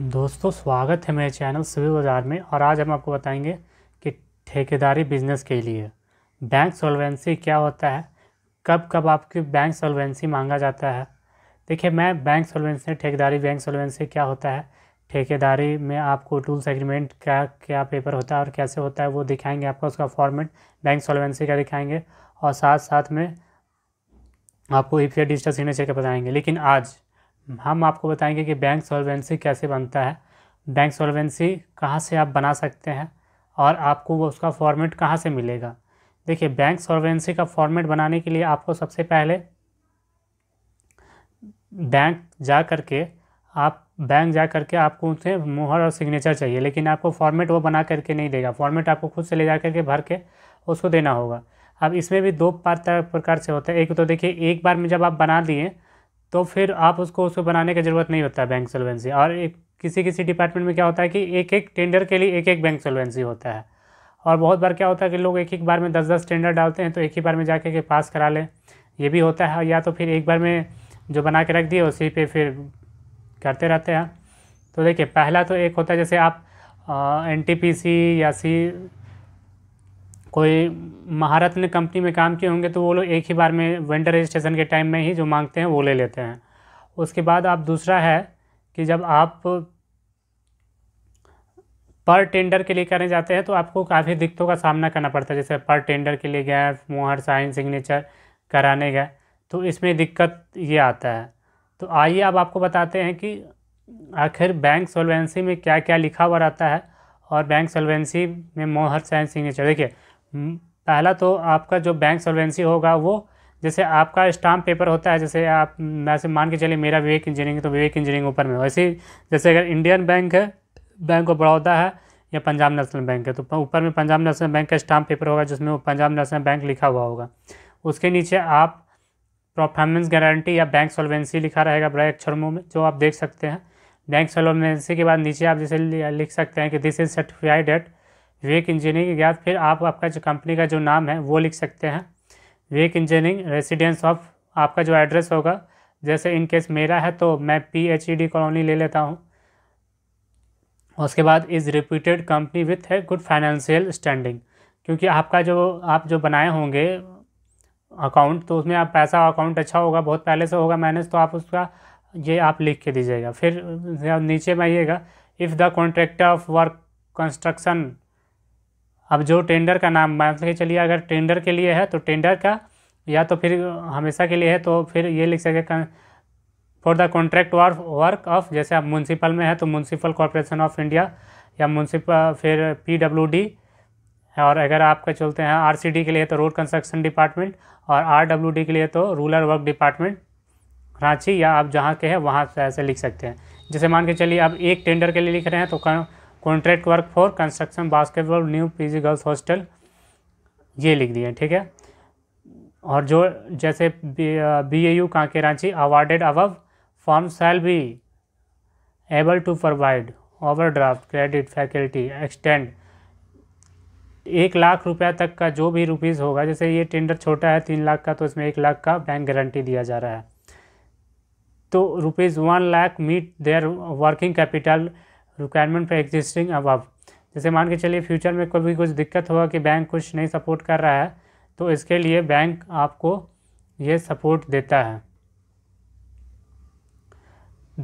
दोस्तों स्वागत है मेरे चैनल सिविल बाजार में और आज हम आपको बताएंगे कि ठेकेदारी बिजनेस के लिए बैंक सोलवेंसी क्या होता है कब कब आपकी बैंक सोलवेंसी मांगा जाता है देखिए मैं बैंक सोलवेंसी ठेकेदारी बैंक सोलवेंसी क्या होता है ठेकेदारी में आपको टूल्स एग्रीमेंट का क्या पेपर होता है और कैसे होता है वो दिखाएंगे आपको उसका फॉर्मेट बैंक सोलवेंसी का दिखाएंगे और साथ साथ में आपको ई डिजिटल सिग्नेचर का बताएंगे लेकिन आज हम आपको बताएंगे कि बैंक सॉल्वेंसी कैसे बनता है बैंक सॉल्वेंसी कहाँ से आप बना सकते हैं और आपको वो उसका फॉर्मेट कहाँ से मिलेगा देखिए बैंक सॉल्वेंसी का फॉर्मेट बनाने के लिए आपको सबसे पहले बैंक जा कर के आप बैंक जा कर के आपको उनसे मोहर और सिग्नेचर चाहिए लेकिन आपको फॉर्मेट वो बना करके नहीं देगा फॉर्मेट आपको खुद से ले जा करके भर के उसको देना होगा अब इसमें भी दो प्रकार से होता है एक तो देखिए एक बार में जब आप बना दिए तो फिर आप उसको उसको बनाने की ज़रूरत नहीं होता है बैंक सोलवेंसी और एक किसी किसी डिपार्टमेंट में क्या होता है कि एक एक टेंडर के लिए एक एक बैंक सोलवेंसी होता है और बहुत बार क्या होता है कि लोग एक एक बार में दस दस टेंडर डालते हैं तो एक ही बार में जाके के पास करा लें ये भी होता है या तो फिर एक बार में जो बना के रख दिए उसी पे फिर करते रहते हैं तो देखिए पहला तो एक होता है जैसे आप एन टी पी सी या सी कोई महारत्न कंपनी में काम किए होंगे तो वो लोग एक ही बार में वेंडर रजिस्ट्रेशन के टाइम में ही जो मांगते हैं वो ले लेते हैं उसके बाद आप दूसरा है कि जब आप पर टेंडर के लिए करने जाते हैं तो आपको काफ़ी दिक्कतों का सामना करना पड़ता है जैसे पर टेंडर के लिए गए मोहर साइन सिग्नेचर कराने गए तो इसमें दिक्कत ये आता है तो आइए अब आपको बताते हैं कि आखिर बैंक सोलवेंसी में क्या क्या लिखा हुआ रहता है और बैंक सोलवेंसी में मोहर साइन सिग्नेचर देखिए हम्म, पहला तो आपका जो बैंक सोलवेंसी होगा वो जैसे आपका स्टाम्प पेपर होता है जैसे आप वैसे मान के चलिए मेरा विवेक इंजीनियरिंग तो विवेक इंजीनियरिंग ऊपर में वैसे जैसे अगर इंडियन बैंक है बैंक ऑफ बड़ौदा है या पंजाब नेशनल बैंक है तो ऊपर में पंजाब नेशनल बैंक का स्टाम्प पेपर होगा जिसमें वो पंजाब नेशनल बैंक लिखा हुआ होगा उसके नीचे आप परफॉर्मेंस गारंटी या बैंक सोलवेंसी लिखा रहेगा बड़े अक्षरों में जो आप देख सकते हैं बैंक सोलवेंसी के बाद नीचे आप जैसे लिख सकते हैं कि this is certified at Vivek engineering के बाद फिर आप आपका जो कंपनी का जो नाम है वो लिख सकते हैं विवेक इंजीनियरिंग रेसिडेंस ऑफ आपका जो एड्रेस होगा जैसे इन केस मेरा है तो मैं P H E D colony ले लेता हूँ उसके बाद इज़ रिप्यूटेड कंपनी विथ है गुड फाइनेंशियल स्टैंडिंग क्योंकि आपका जो आप जो बनाए होंगे अकाउंट तो उसमें आप पैसा अकाउंट अच्छा होगा बहुत पहले से होगा मैनेज तो आप उसका ये आप लिख के दीजिएगा फिर नीचे में आइएगा if the contractor of work construction अब जो टेंडर का नाम मान के चलिए अगर टेंडर के लिए है तो टेंडर का या तो फिर हमेशा के लिए है तो फिर ये लिख सके for the contract work of जैसे आप म्यूनसिपल में है तो म्यूनसिपल कॉरपोरेशन ऑफ इंडिया या म्यूनसिपल फिर पी डब्ल्यू डी और अगर आपके चलते हैं आर सी डी के लिए तो रोड कंस्ट्रक्शन डिपार्टमेंट और आर डब्ल्यू डी के लिए तो रूरल वर्क डिपार्टमेंट रांची या आप जहाँ के हैं वहाँ से ऐसे लिख सकते हैं जैसे मान के चलिए आप एक टेंडर के लिए लिख रहे हैं तो contract work for construction basketball new PG girls hostel ये लिख दिए ठीक है और जो जैसे B A U Kanke Ranchi awarded above firm shall be able to provide overdraft credit faculty extend एक लाख रुपया तक का जो भी रुपीज़ होगा जैसे ये टेंडर छोटा है तीन लाख का तो इसमें एक लाख का बैंक गारंटी दिया जा रहा है तो rupees one lakh meet their working capital requirement for existing अब जैसे मान के चलिए फ्यूचर में कभी कुछ दिक्कत हुआ कि बैंक कुछ नहीं सपोर्ट कर रहा है तो इसके लिए बैंक आपको ये सपोर्ट देता है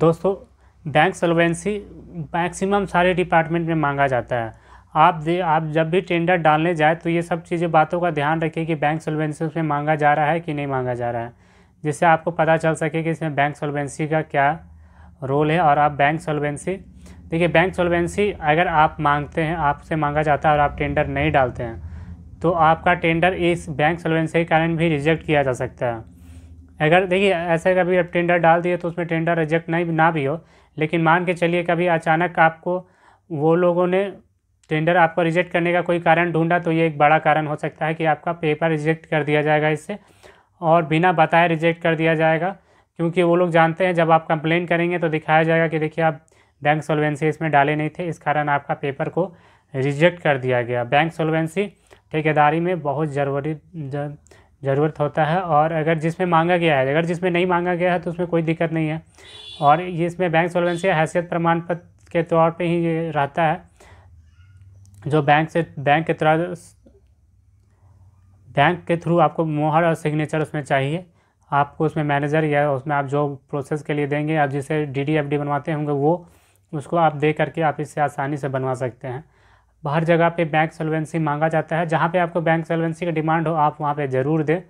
दोस्तों बैंक सॉल्वेंसी मैक्सिमम सारे डिपार्टमेंट में मांगा जाता है आप दे आप जब भी टेंडर डालने जाए तो ये सब चीज़ें बातों का ध्यान रखें कि बैंक सोलवेंसी उसमें मांगा जा रहा है कि नहीं मांगा जा रहा है जिससे आपको पता चल सके कि इसमें बैंक सोलवेंसी का क्या रोल है और आप बैंक सोलवेंसी देखिए बैंक सोलवेंसी अगर आप मांगते हैं आपसे मांगा जाता है और आप टेंडर नहीं डालते हैं तो आपका टेंडर इस बैंक सोलवेंसी के कारण भी रिजेक्ट किया जा सकता है अगर देखिए ऐसे कभी आप टेंडर डाल दिए तो उसमें टेंडर रिजेक्ट नहीं ना भी हो लेकिन मान के चलिए कभी अचानक आपको वो लोगों ने टेंडर आपको रिजेक्ट करने का कोई कारण ढूंढा तो ये एक बड़ा कारण हो सकता है कि आपका पेपर रिजेक्ट कर दिया जाएगा इससे और बिना बताए रिजेक्ट कर दिया जाएगा क्योंकि वो लोग जानते हैं जब आप कंप्लेन करेंगे तो दिखाया जाएगा कि देखिए आप बैंक सोलवेंसी इसमें डाले नहीं थे इस कारण आपका पेपर को रिजेक्ट कर दिया गया बैंक सोलवेंसी ठेकेदारी में बहुत जरूरी ज़रूरत होता है और अगर जिसमें मांगा गया है अगर जिसमें नहीं मांगा गया है तो उसमें कोई दिक्कत नहीं है और ये इसमें बैंक सोलवेंसी हैसियत प्रमाण पत्र के तौर पे ही ये रहता है जो बैंक से बैंक के तौर बैंक के थ्रू आपको मोहर और सिग्नेचर उसमें चाहिए आपको उसमें मैनेजर या उसमें आप जो प्रोसेस के लिए देंगे आप जिसे डी डी एफ डी बनवाते होंगे वो उसको आप दे करके आप इससे आसानी से बनवा सकते हैं हर जगह पे बैंक सोलवेंसी मांगा जाता है जहाँ पे आपको बैंक सॉल्वेंसी का डिमांड हो आप वहाँ पे ज़रूर दें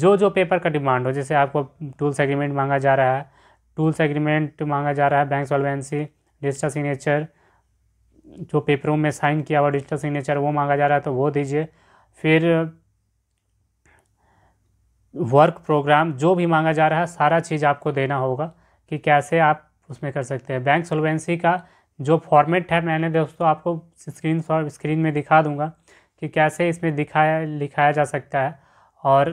जो जो पेपर का डिमांड हो जैसे आपको टूल्स एग्रीमेंट मांगा जा रहा है टूल्स एग्रीमेंट मांगा जा रहा है बैंक सोलवेंसी डिजिटल सिग्नेचर जो पेपरों में साइन किया हुआ डिजिटल सिग्नेचर वो मांगा जा रहा है तो वो दीजिए फिर वर्क प्रोग्राम जो भी मांगा जा रहा है सारा चीज़ आपको देना होगा कि कैसे आप उसमें कर सकते हैं बैंक सोलवेंसी का जो फॉर्मेट है मैंने दोस्तों आपको स्क्रीन स्क्रीन में दिखा दूंगा कि कैसे इसमें दिखाया लिखाया जा सकता है और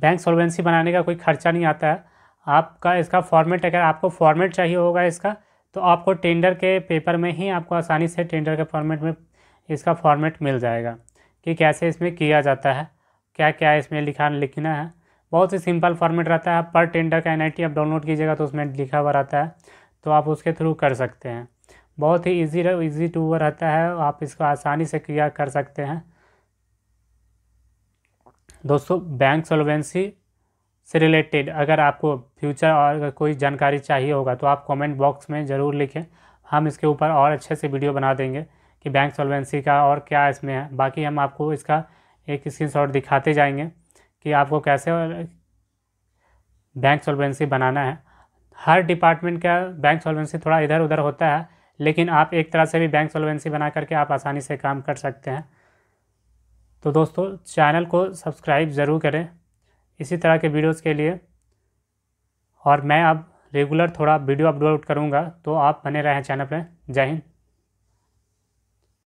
बैंक सोलवेंसी बनाने का कोई खर्चा नहीं आता है आपका इसका फॉर्मेट अगर आपको फॉर्मेट चाहिए होगा इसका तो आपको टेंडर के पेपर में ही आपको आसानी से टेंडर के फॉर्मेट में इसका फॉर्मेट मिल जाएगा कि कैसे इसमें किया जाता है क्या क्या इसमें लिखा लिखना है बहुत ही सिंपल फॉर्मेट रहता है पर टेंडर का एन आप डाउनलोड कीजिएगा तो उसमें लिखा हुआ रहता है तो आप उसके थ्रू कर सकते हैं बहुत ही ईजी ईजी टू रहता है आप इसको आसानी से क्लियर कर सकते हैं दोस्तों बैंक सोलवेंसी से रिलेटेड अगर आपको फ्यूचर और कोई जानकारी चाहिए होगा तो आप कमेंट बॉक्स में ज़रूर लिखें हम इसके ऊपर और अच्छे से वीडियो बना देंगे कि बैंक सोलवेंसी का और क्या इसमें है बाकी हम आपको इसका एक स्क्रीन दिखाते जाएंगे कि आपको कैसे बैंक सॉल्वेंसी बनाना है हर डिपार्टमेंट का बैंक सॉल्वेंसी थोड़ा इधर उधर होता है लेकिन आप एक तरह से भी बैंक सॉल्वेंसी बना करके आप आसानी से काम कर सकते हैं तो दोस्तों चैनल को सब्सक्राइब ज़रूर करें इसी तरह के वीडियोस के लिए और मैं अब रेगुलर थोड़ा वीडियो अपलोड करूँगा तो आप बने रहें चैनल पर जय हिंद